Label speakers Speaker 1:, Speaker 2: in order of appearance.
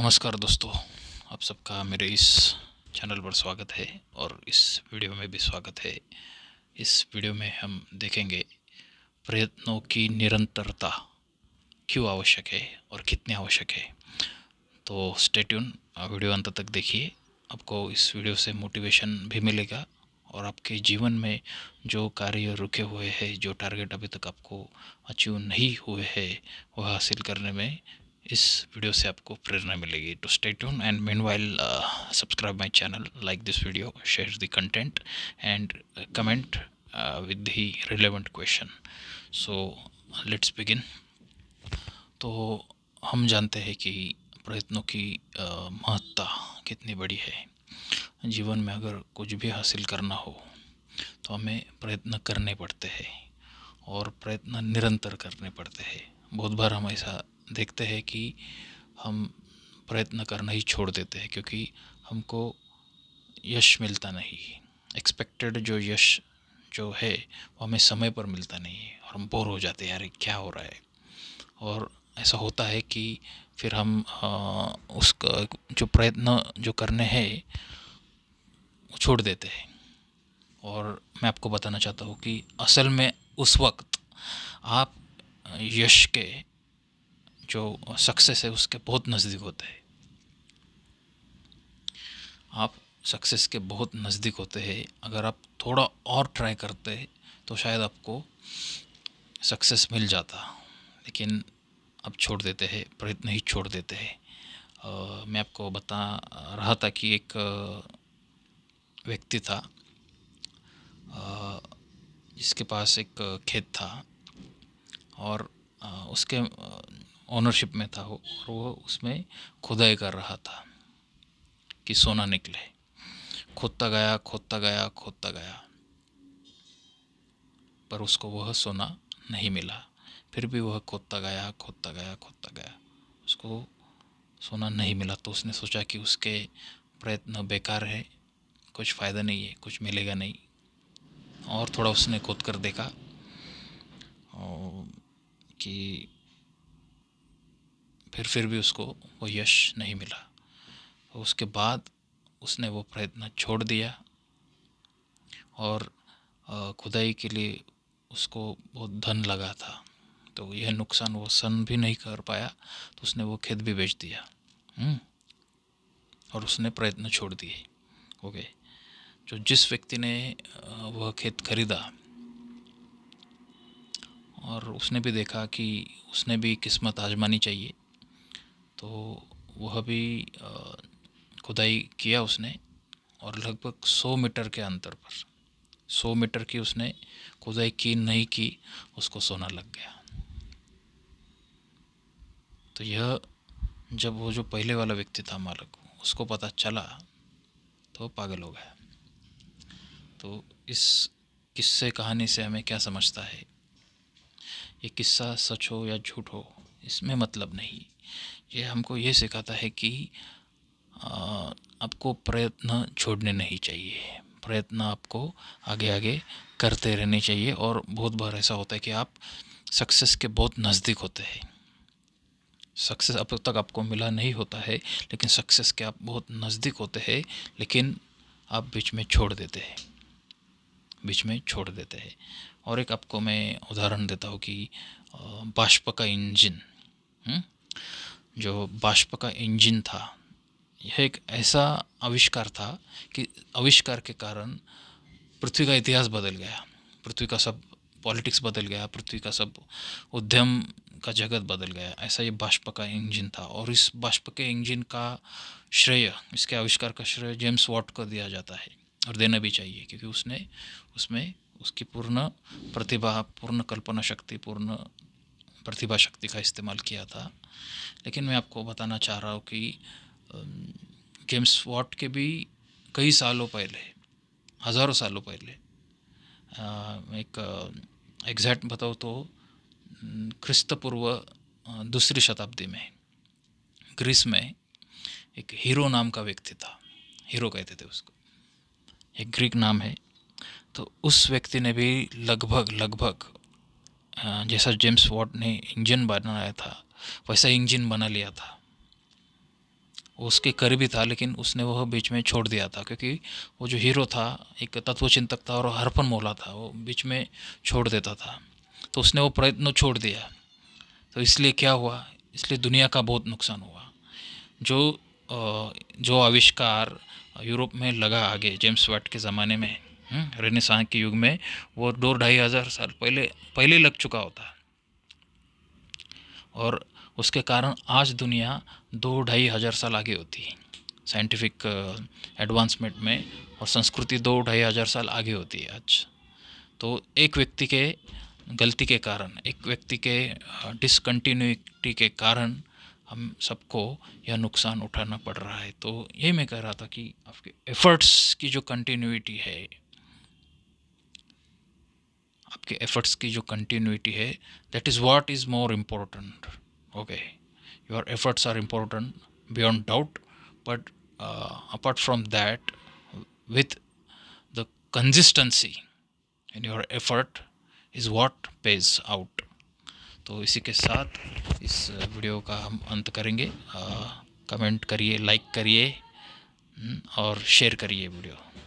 Speaker 1: नमस्कार दोस्तों आप सबका मेरे इस चैनल पर स्वागत है और इस वीडियो में भी स्वागत है इस वीडियो में हम देखेंगे प्रयत्नों की निरंतरता क्यों आवश्यक है और कितनी आवश्यक है तो स्टेट्यून वीडियो अंत तक देखिए आपको इस वीडियो से मोटिवेशन भी मिलेगा और आपके जीवन में जो कार्य रुके हुए हैं जो टारगेट अभी तक आपको अचीव नहीं हुए हैं वह हासिल करने में इस वीडियो से आपको प्रेरणा मिलेगी to stay tuned and meanwhile subscribe my channel like this video share the content and comment with the relevant question so let's begin तो हम जानते हैं कि प्रयत्नों की uh, महत्ता कितनी बड़ी है जीवन में अगर कुछ भी हासिल करना हो तो हमें प्रयत्न करने पड़ते हैं और प्रयत्न निरंतर करने पड़ते हैं बहुत बार हम ऐसा देखते हैं कि हम प्रयत्न करना ही छोड़ देते हैं क्योंकि हमको यश मिलता नहीं एक्सपेक्टेड जो यश जो है वो हमें समय पर मिलता नहीं है और हम बोर हो जाते हैं यार क्या हो रहा है और ऐसा होता है कि फिर हम उसका जो प्रयत्न जो करने हैं वो छोड़ देते हैं और मैं आपको बताना चाहता हूँ कि असल में उस वक्त आप यश के जो सक्सेस है उसके बहुत नज़दीक होते है आप सक्सेस के बहुत नज़दीक होते हैं अगर आप थोड़ा और ट्राई करते हैं तो शायद आपको सक्सेस मिल जाता लेकिन आप छोड़ देते हैं प्रयत्न ही छोड़ देते हैं मैं आपको बता रहा था कि एक व्यक्ति था जिसके पास एक खेत था और उसके ओनरशिप में था और वो उसमें खुदाई कर रहा था कि सोना निकले खोदता गया खोदता गया खोदता गया पर उसको वह सोना नहीं मिला फिर भी वह खोदता गया खोदता गया खोदता गया उसको सोना नहीं मिला तो उसने सोचा कि उसके प्रयत्न बेकार है कुछ फ़ायदा नहीं है कुछ मिलेगा नहीं और थोड़ा उसने खोद कर देखा कि फिर फिर भी उसको वो यश नहीं मिला तो उसके बाद उसने वो प्रयत्न छोड़ दिया और खुदाई के लिए उसको बहुत धन लगा था तो यह नुकसान वो सन भी नहीं कर पाया तो उसने वो खेत भी बेच दिया हम्म। और उसने प्रयत्न छोड़ दिए ओके जो जिस व्यक्ति ने वह खेत खरीदा और उसने भी देखा कि उसने भी किस्मत आजमानी चाहिए तो वह भी खुदाई किया उसने और लगभग सौ मीटर के अंतर पर सौ मीटर की उसने खुदाई की नहीं की उसको सोना लग गया तो यह जब वो जो पहले वाला व्यक्ति था मालक उसको पता चला तो पागल हो गया तो इस किस्से कहानी से हमें क्या समझता है ये किस्सा सच हो या झूठ हो इसमें मतलब नहीं ये हमको ये सिखाता है कि आपको प्रयत्न छोड़ने नहीं चाहिए प्रयत्न आपको आगे आगे करते रहने चाहिए और बहुत बार ऐसा होता है कि आप सक्सेस के बहुत नज़दीक होते हैं सक्सेस अब तक आपको मिला नहीं होता है लेकिन सक्सेस के आप बहुत नज़दीक होते हैं लेकिन आप बीच में छोड़ देते हैं बीच में छोड़ देते हैं और एक आपको मैं उदाहरण देता हूँ कि बाष्प का इंजन हुँ? हम्म, जो बाष्प का इंजन था यह एक ऐसा आविष्कार था कि आविष्कार के कारण पृथ्वी का इतिहास बदल गया पृथ्वी का सब पॉलिटिक्स बदल गया पृथ्वी का सब उद्यम का जगत बदल गया ऐसा ये बाष्प का इंजन था और इस बाष्प के इंजन का श्रेय इसके आविष्कार का श्रेय जेम्स वॉट को दिया जाता है और देना भी चाहिए क्योंकि उसने उसमें उसकी पूर्ण प्रतिभा पूर्ण कल्पना शक्ति पूर्ण प्रतिभा शक्ति का इस्तेमाल किया था लेकिन मैं आपको बताना चाह रहा हूँ कि जेम्स वॉट के भी कई सालों पहले हज़ारों सालों पहले एक एग्जैक्ट बताओ तो ख्रिस्तपूर्व दूसरी शताब्दी में ग्रीस में एक हीरो नाम का व्यक्ति था हीरो कहते थे उसको एक ग्रीक नाम है तो उस व्यक्ति ने भी लगभग लगभग जैसा जेम्स वॉट ने इंजन बनाया था वैसा इंजन बना लिया था उसके करीबी था लेकिन उसने वह बीच में छोड़ दिया था क्योंकि वो जो हीरो था एक तत्वचिंतक था और हरपन मोला था वो बीच में छोड़ देता था तो उसने वो प्रयत्न छोड़ दिया तो इसलिए क्या हुआ इसलिए दुनिया का बहुत नुकसान हुआ जो जो आविष्कार यूरोप में लगा आगे जेम्स वाट के ज़माने में रेनेसां हम्म, के युग में वो दो ढाई हज़ार साल पहले पहले लग चुका होता और उसके कारण आज दुनिया दो ढाई हज़ार साल आगे होती है साइंटिफिक एडवांसमेंट uh, में और संस्कृति दो ढाई हज़ार साल आगे होती है आज तो एक व्यक्ति के गलती के कारण एक व्यक्ति के डिसकंटिन्यूटी uh, के कारण हम सबको यह नुकसान उठाना पड़ रहा है तो यही मैं कह रहा था कि आपके एफर्ट्स की जो कंटिन्यूटी है आपके एफर्ट्स की जो कंटिन्यूटी है that is what is more important okay your efforts are important beyond doubt but apart from that with the consistency in your effort is what pays out तो इसी के साथ इस वीडियो uh, का हम अंत करेंगे कमेंट uh, करिए लाइक करिए हम्म, और शेयर करिए वीडियो